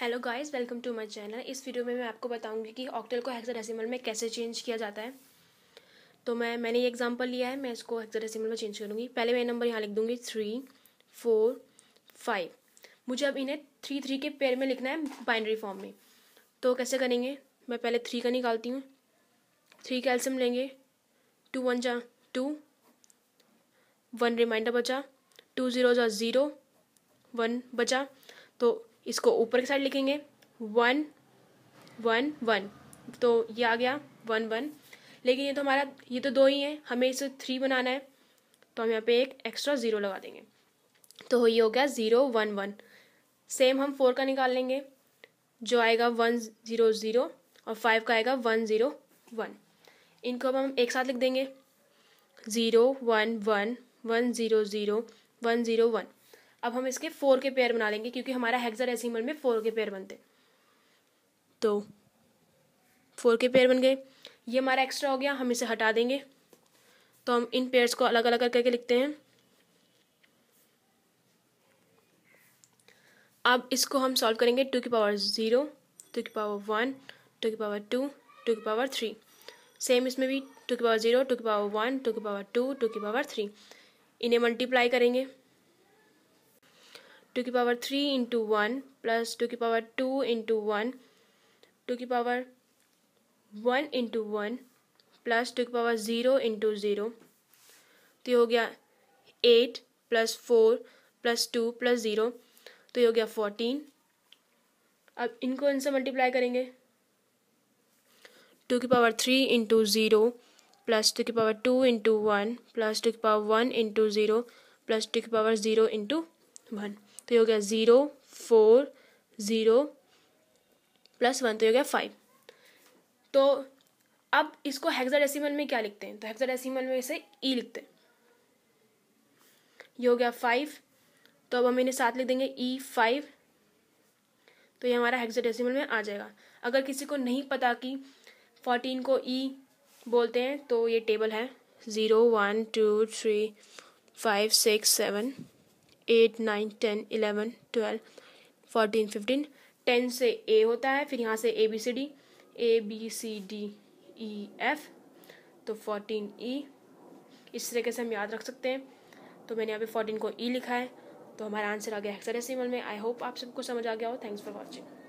Hello guys welcome to my channel इस video में मैं आपको बताऊंगी कि ऑक्टल को हेक्साडेसिमल में कैसे चेंज किया जाता है तो मैं मैंने ये एग्जांपल लिया है मैं इसको हेक्साडेसिमल में चेंज करूँगी पहले मैं नंबर यहाँ लिख दूँगी थ्री फोर फाइव मुझे अब इन्हें थ्री थ्री के पेयर में लिखना है बाइनरी फॉर्म में तो कैसे करेंगे मैं पहले थ्री का निकालती हूँ थ्री कैल्सियम लेंगे टू वन जा टू वन रिमाइंडर बचा टू ज़ीरो जा ज़ीरो वन बचा तो इसको ऊपर के साइड लिखेंगे वन वन वन तो ये आ गया वन वन लेकिन ये तो हमारा ये तो दो ही है हमें इसे थ्री बनाना है तो हम यहाँ पे एक एक्स्ट्रा ज़ीरो लगा देंगे तो ये हो गया ज़ीरो वन वन सेम हम फोर का निकाल लेंगे जो आएगा वन ज़ीरो ज़ीरो और फाइव का आएगा वन ज़ीरो वन इनको अब हम एक साथ लिख देंगे zero one one one zero zero one zero one अब हम इसके फोर के पेयर बना लेंगे क्योंकि हमारा हेक्साडेसिमल में फोर के पेयर बनते तो फोर के पेयर बन गए ये हमारा एक्स्ट्रा हो गया हम इसे हटा देंगे तो हम इन पेयर्स को अलग अलग करके लिखते हैं अब इसको हम सॉल्व करेंगे टू की पावर ज़ीरो टू की पावर वन टू की पावर टू टू की पावर थ्री सेम इसमें भी टू की पावर ज़ीरो टू की पावर वन टू की पावर टू टू की पावर थ्री इन्हें मल्टीप्लाई करेंगे टू की power three into one plus two की power two into one two की power one into one plus two की पावर ज़ीरो इंटू ज़ीरो तो ये हो गया eight plus four plus two plus zero तो ये हो गया फोर्टीन अब इनको इनसे मल्टीप्लाई करेंगे टू की power three into zero plus two की power two into one plus two की power one into zero plus two की पावर ज़ीरो इंटू वन तो ये हो गया zero four zero plus one तो ये हो गया फाइव तो अब इसको हेक्साडेसिमल में क्या लिखते हैं तो हेक्साडेसिमल में इसे ई e लिखते हैं ये हो गया फाइव तो अब हम इन्हें साथ लिख देंगे ई e फाइव तो ये हमारा हेक्साडेसिमल में आ जाएगा अगर किसी को नहीं पता कि फोर्टीन को ई e बोलते हैं तो ये टेबल है zero one two three five six seven eight nine ten eleven twelve fourteen fifteen ten से ए होता है फिर यहाँ से A B C D A B C D E F तो फोर्टीन ई e. इस तरीके से हम याद रख सकते हैं तो मैंने यहाँ पे फोर्टीन को ई e लिखा है तो हमारा आंसर आ गया हेक्साडेसिमल में आई होप आप सबको समझ आ गया हो थैंक्स फॉर वॉचिंग